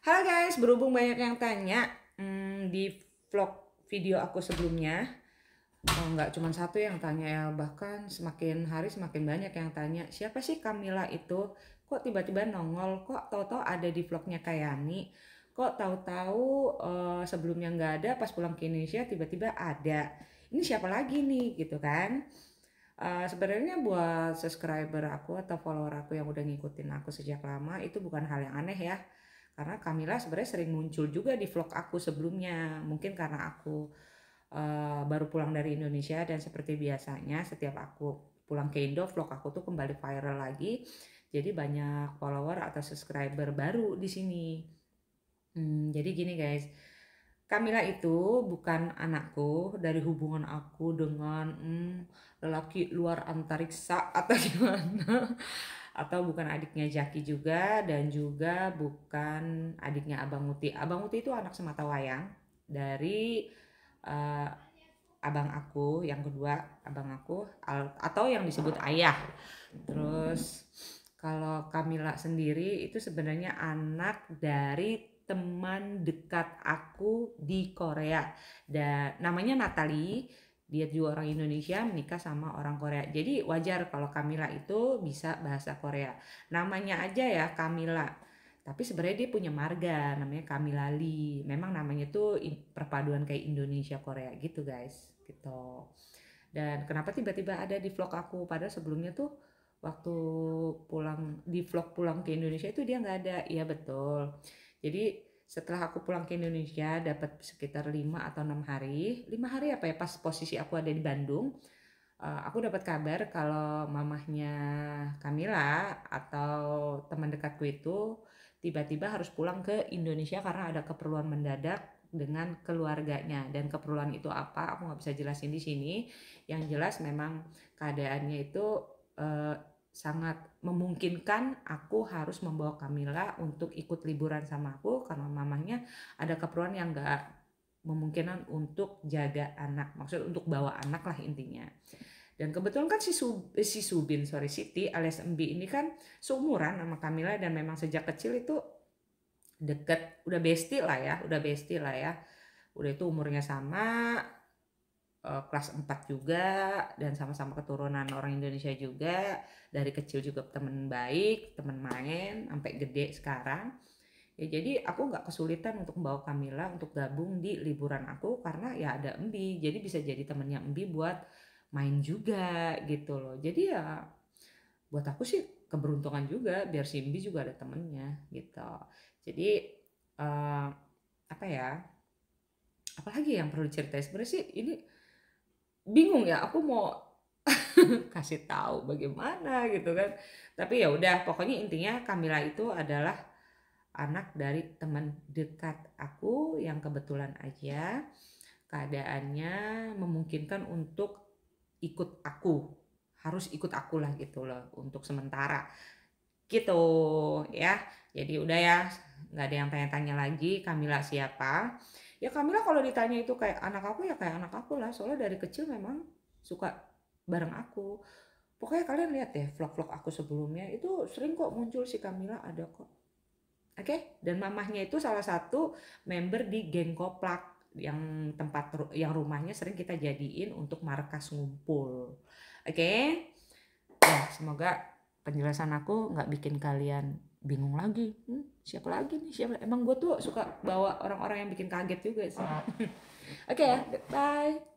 Halo guys, berhubung banyak yang tanya hmm, di vlog video aku sebelumnya, oh, nggak cuma satu yang tanya ya, bahkan semakin hari semakin banyak yang tanya siapa sih Kamila itu? Kok tiba-tiba nongol? Kok tahu-tahu ada di vlognya Kayani? Kok tahu-tahu uh, sebelumnya nggak ada, pas pulang ke Indonesia tiba-tiba ada? Ini siapa lagi nih gitu kan? Uh, sebenarnya buat subscriber aku atau follower aku yang udah ngikutin aku sejak lama itu bukan hal yang aneh ya karena Kamila sebenarnya sering muncul juga di vlog aku sebelumnya mungkin karena aku uh, baru pulang dari Indonesia dan seperti biasanya setiap aku pulang ke Indo vlog aku tuh kembali viral lagi jadi banyak follower atau subscriber baru di sini hmm, jadi gini guys Kamila itu bukan anakku dari hubungan aku dengan hmm, lelaki luar antariksa atau gimana atau bukan adiknya Jaki juga dan juga bukan adiknya Abang Muti. Abang Muti itu anak semata wayang dari uh, abang aku, yang kedua abang aku atau yang disebut ayah. Terus kalau Kamila sendiri itu sebenarnya anak dari teman dekat aku di Korea dan namanya Natalie dia juga orang Indonesia menikah sama orang Korea. Jadi wajar kalau Kamila itu bisa bahasa Korea. Namanya aja ya Kamila. Tapi sebenarnya dia punya marga namanya Kamila Lee. Memang namanya itu perpaduan kayak Indonesia Korea gitu guys. Gitu. Dan kenapa tiba-tiba ada di vlog aku padahal sebelumnya tuh waktu pulang di vlog pulang ke Indonesia itu dia nggak ada. ya betul. Jadi setelah aku pulang ke Indonesia dapat sekitar 5 atau enam hari 5 hari apa ya pas posisi aku ada di Bandung eh, aku dapat kabar kalau mamahnya Kamila atau teman dekatku itu tiba-tiba harus pulang ke Indonesia karena ada keperluan mendadak dengan keluarganya dan keperluan itu apa aku nggak bisa jelasin di sini yang jelas memang keadaannya itu eh, sangat memungkinkan aku harus membawa Kamila untuk ikut liburan sama aku karena mamanya ada keperluan yang gak memungkinkan untuk jaga anak maksud untuk bawa anak lah intinya dan kebetulan kan si, Sub, eh, si Subin sorry Siti alias Embi ini kan seumuran sama Kamila dan memang sejak kecil itu deket udah besti lah ya udah besti lah ya udah itu umurnya sama uh, kelas 4 juga dan sama-sama keturunan orang Indonesia juga dari kecil juga temen baik temen main sampai gede sekarang ya jadi aku nggak kesulitan untuk membawa Kamila untuk gabung di liburan aku karena ya ada Embi jadi bisa jadi temennya Embi buat main juga gitu loh jadi ya buat aku sih keberuntungan juga biar si Embi juga ada temennya gitu jadi uh, apa ya apalagi yang perlu diceritain sebenarnya sih ini bingung ya aku mau kasih tahu bagaimana gitu kan tapi ya udah pokoknya intinya Kamila itu adalah anak dari teman dekat aku yang kebetulan aja keadaannya memungkinkan untuk ikut aku harus ikut aku lah gitu loh untuk sementara gitu ya jadi udah ya nggak ada yang tanya-tanya lagi Kamila siapa ya Kamila kalau ditanya itu kayak anak aku ya kayak anak aku lah soalnya dari kecil memang suka bareng aku pokoknya kalian lihat ya vlog-vlog aku sebelumnya itu sering kok muncul si Kamila ada kok oke okay? dan mamahnya itu salah satu member di geng koplak yang tempat yang rumahnya sering kita jadiin untuk markas ngumpul oke okay? Nah, ya semoga penjelasan aku nggak bikin kalian bingung lagi hmm, siapa lagi nih siapa emang gue tuh suka bawa orang-orang yang bikin kaget juga sih oke okay, ya, bye